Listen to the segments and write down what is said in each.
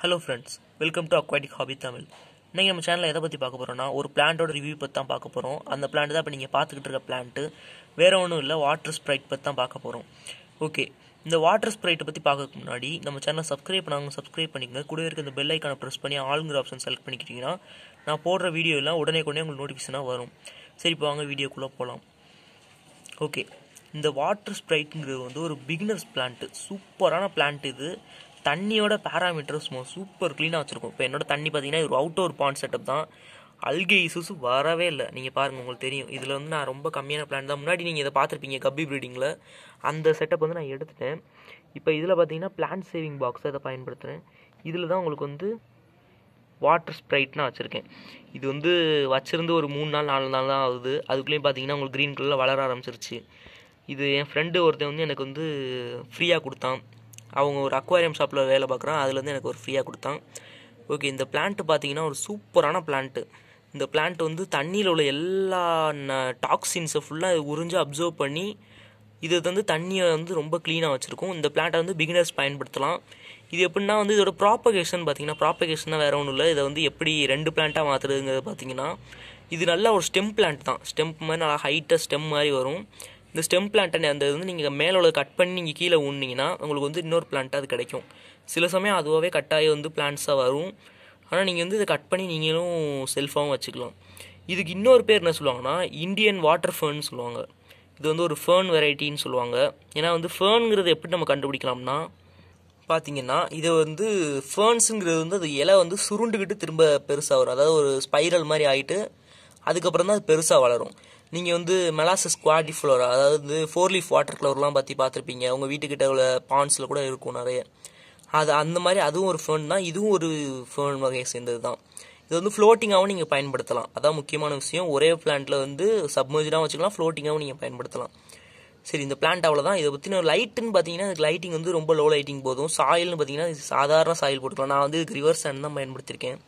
hello friends welcome to aquatic hobby Tamil நீங்கள் நம்ம சேனலில் எதை பற்றி பார்க்க போகிறோம்னா ஒரு பிளான்ட்டோட ரிவ்யூ பற்றி தான் பார்க்க போகிறோம் அந்த பிளான்ட் தான் இப்போ நீங்கள் பார்த்துக்கிட்டு இருக்க பிளான்ட்டு வேறு ஒன்றும் இல்லை வாட்டர் ஸ்ப்ரைட் பற்றி தான் பார்க்க போகிறோம் ஓகே இந்த வாட்டர் ஸ்ப்ரைட்டை பற்றி பார்க்கறதுக்கு முன்னாடி நம்ம சேனலை சப்ஸ்கிரைப் பண்ணாங்க சப்ஸ்கிரைப் பண்ணிக்கங்க கூட இருக்க இந்த பெல் ஐக்கான ப்ரெஸ் பண்ணி ஆளுங்கிற ஆப்ஷன் செலக்ட் பண்ணிக்கிட்டிங்கன்னா நான் போடுற வீடியோலாம் உடனே கொண்டே உங்களுக்கு நோட்டிஃபிகேஷனாக வரும் சரி இப்போ வாங்க வீடியோக்குள்ளே போகலாம் ஓகே இந்த வாட்டர் ஸ்ப்ரைட்டுங்கிறது வந்து ஒரு பிகினர்ஸ் பிளான்ட்டு சூப்பரான பிளான்ட் இது தண்ணியோட பேராமீட்டர்ஸ் சூப்பர் க்ளீனாக வச்சுருக்கோம் இப்போ என்னோட தண்ணி பார்த்தீங்கன்னா ஒரு அவுட் டோர் பாண்ட் செட்டப் தான் அல்கே இஷ்யூஸ் வரவே இல்லை நீங்கள் பாருங்கள் உங்களுக்கு தெரியும் இதில் வந்து நான் ரொம்ப கம்மியான பிளான் தான் முன்னாடி நீங்கள் இதை பார்த்துருப்பீங்க கப்பி ப்ரீடிங்கில் அந்த செட்டப் வந்து நான் எடுத்துட்டேன் இப்போ இதில் பார்த்தீங்கன்னா பிளான் சேவிங் பாக்ஸ் அதை பயன்படுத்துகிறேன் இதில் தான் உங்களுக்கு வந்து வாட்டர் ஸ்ப்ரைட்னா வச்சுருக்கேன் இது வந்து வச்சுருந்து ஒரு மூணு நாள் நாலு நாள் தான் ஆகுது அதுக்குள்ளேயும் பார்த்தீங்கன்னா உங்களுக்கு க்ரீன் கலரில் வளர ஆரம்பிச்சிருச்சு இது என் ஃப்ரெண்டு ஒருத்தன் வந்து எனக்கு வந்து ஃப்ரீயாக கொடுத்தான் அவங்க ஒரு அக்வாரியம் ஷாப்பில் வேலை பார்க்குறான் அதுலேருந்து எனக்கு ஒரு ஃப்ரீயாக கொடுத்தான் ஓகே இந்த பிளான்ட்டு பார்த்தீங்கன்னா ஒரு சூப்பரான பிளான்ட்டு இந்த பிளான்ட் வந்து தண்ணியில் உள்ள எல்லா டாக்ஸின்ஸை ஃபுல்லாக உறிஞ்சு அப்சர்வ் பண்ணி இது வந்து தண்ணியை வந்து ரொம்ப க்ளீனாக வச்சுருக்கும் இந்த பிளான்ட்டை வந்து பிகினர்ஸ் பயன்படுத்தலாம் இது எப்படின்னா வந்து இதோட ப்ராப்பகேஷன் பார்த்தீங்கன்னா தான் வேறு ஒன்றும் இல்லை இதை வந்து எப்படி ரெண்டு பிளான்ட்டாக மாற்றுறதுங்கிறது பார்த்தீங்கன்னா இது நல்லா ஒரு ஸ்டெம் பிளான்ட் தான் ஸ்டெம் மாதிரி நல்லா ஹைட்டாக ஸ்டெம் மாதிரி வரும் இந்த ஸ்டெம் பிளான்ட்டை அந்த வந்து நீங்கள் மேலே உள்ள கட் பண்ணி நீங்கள் கீழே ஊன்னிங்கன்னா உங்களுக்கு வந்து இன்னொரு பிளான்ட்டாக அது கிடைக்கும் சில சமயம் அதுவாகவே கட்டாயம் வந்து பிளான்ட்ஸாக வரும் ஆனால் நீங்கள் வந்து இதை கட் பண்ணி நீங்களும் செல்ஃபாகவும் வச்சுக்கலாம் இதுக்கு இன்னொரு பேர் என்ன சொல்லுவாங்கன்னா இந்தியன் வாட்டர் ஃபேர்ன்னு சொல்லுவாங்க இது வந்து ஒரு ஃபேன் வெரைட்டின்னு சொல்லுவாங்க ஏன்னா வந்து ஃபேர்னுங்கிறது எப்படி நம்ம கண்டுபிடிக்கலாம்னா பார்த்தீங்கன்னா இதை வந்து ஃபேர்ன்ஸுங்கிறது வந்து அது இலை வந்து சுருண்டுக்கிட்டு திரும்ப பெருசாக வரும் அதாவது ஒரு ஸ்பைரல் மாதிரி ஆகிட்டு அதுக்கப்புறம் தான் அது பெருசாக வளரும் நீங்கள் வந்து மெலாசஸ் குவாடிஃப்ளோரா அதாவது ஃபோர் லீஃப் வாட்டர் ஃப்ளோர்லாம் பற்றி பார்த்துருப்பீங்க உங்கள் வீட்டுக்கிட்ட உள்ள பான்ஸில் கூட இருக்கும் நிறைய அது அந்த மாதிரி அதுவும் ஒரு ஃபேன் தான் இதுவும் ஒரு ஃபேன் வகையை சேர்ந்தது தான் இது வந்து ஃப்ளோட்டிங்காகவும் நீங்கள் பயன்படுத்தலாம் அதான் முக்கியமான விஷயம் ஒரே பிளான்ட்டில் வந்து சப்மர்ஜாகவும் வச்சுக்கலாம் ஃப்ளோட்டிங்காகவும் நீங்கள் பயன்படுத்தலாம் சரி இந்த பிளான்ட் அவ்வளோதான் இதை பற்றின லைட்டுன்னு பார்த்தீங்கன்னா அதுக்கு லைட்டிங் வந்து ரொம்ப லோ லைட்டிங் போதும் சாயில்னு பார்த்தீங்கன்னா சாதாரண சாயில் போட்டுக்கலாம் நான் வந்து இதுக்கு ரிவர்ஸ் ஹேண்ட் தான் பயன்படுத்தியிருக்கேன்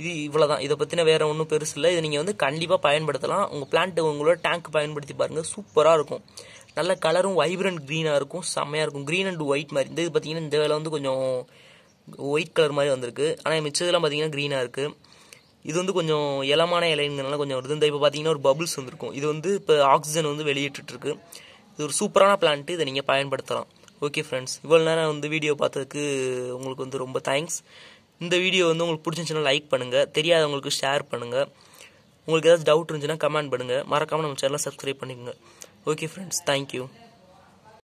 இது இவ்வளோ தான் இதை பற்றின வேறு ஒன்றும் பெருசு இல்லை இதை நீங்கள் வந்து கண்டிப்பாக பயன்படுத்தலாம் உங்கள் பிளான்ட்டு உங்களோட டேங்க் பயன்படுத்தி பாருங்கள் சூப்பராக இருக்கும் நல்ல கலரும் வைப்ரண்ட் க்ரீனாக இருக்கும் செம்மையாக இருக்கும் க்ரீன் அண்ட் ஒயிட் மாதிரி இந்த இது பார்த்தீங்கன்னா இந்த வேலை வந்து கொஞ்சம் ஒயிட் கலர் மாதிரி வந்திருக்கு ஆனால் மிச்சதெல்லாம் பார்த்தீங்கன்னா க்ரீனாக இருக்குது இது வந்து கொஞ்சம் இளமான இலைங்கிறனால கொஞ்சம் வருது இந்த இப்போ பார்த்தீங்கன்னா ஒரு பபுள்ஸ் வந்துருக்கும் இது வந்து இப்போ ஆக்சிஜன் வந்து வெளியிட்டுருக்கு இது ஒரு சூப்பரான பிளான்ட்டு இதை நீங்கள் பயன்படுத்தலாம் ஓகே ஃப்ரெண்ட்ஸ் இவ்வளோ நேரம் வந்து வீடியோ பார்த்ததுக்கு உங்களுக்கு வந்து ரொம்ப தேங்க்ஸ் இந்த வீடியோ வந்து உங்களுக்கு பிடிச்சிருந்துச்சுன்னா லைக் பண்ணுங்கள் தெரியாதவங்களுக்கு ஷேர் பண்ணுங்கள் உங்களுக்கு ஏதாவது டவுட் இருந்துச்சுன்னா கமெண்ட் பண்ணுங்கள் மறக்காமல் நம்ம சேனலை சப்ஸ்கிரைப் பண்ணிக்கோங்க ஓகே ஃப்ரெண்ட்ஸ் தேங்க்யூ